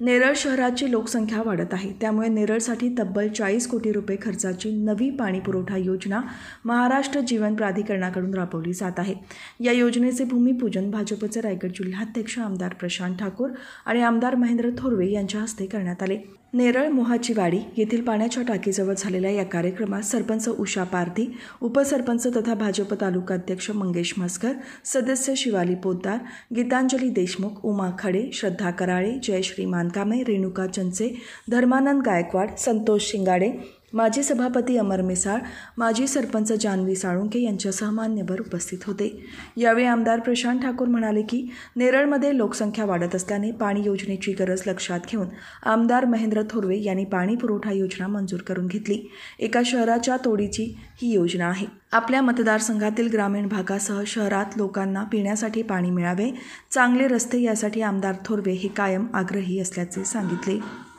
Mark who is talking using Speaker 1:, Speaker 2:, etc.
Speaker 1: नेरळ शहराची लोकसंख्या वाढत आहे त्यामुळे नेरळसाठी तब्बल चाळीस कोटी रुपये खर्चाची नवी पाणी पुरवठा योजना महाराष्ट्र जीवन प्राधिकरणाकडून राबवली जात आहे या योजनेचे भूमिपूजन भाजपचे रायगड जिल्हाध्यक्ष आमदार प्रशांत ठाकूर आणि आमदार महेंद्र थोरवे यांच्या हस्ते करण्यात आले नेरळ मोहाची वाडी येथील पाण्याच्या टाकीजवळ झालेल्या या कार्यक्रमात सरपंच उषा पारधी उपसरपंच तथा भाजप तालुका अध्यक्ष मंगेश म्हसकर सदस्य शिवाली पोद्दार गीतांजली देशमुख उमा खडे श्रद्धा कराळे जयश्री बांधकामे रेणुका चंचे धर्मानंद गायकवाड संतोष शिंगाडे माजी सभापती अमर मिसाळ माजी सरपंच जानवी साळुंके यांच्यासह मान्यवर उपस्थित होते यावेळी आमदार प्रशांत ठाकूर म्हणाले की नेरळमध्ये लोकसंख्या वाढत असल्याने पाणी योजनेची गरज लक्षात घेऊन आमदार महेंद्र थोरवे यांनी पाणी पुरवठा योजना मंजूर करून घेतली एका शहराच्या तोडीची ही योजना आहे आपल्या मतदारसंघातील ग्रामीण भागासह शहरात लोकांना पिण्यासाठी पाणी मिळावे चांगले रस्ते यासाठी आमदार थोरवे हे कायम आग्रही असल्याचे सांगितले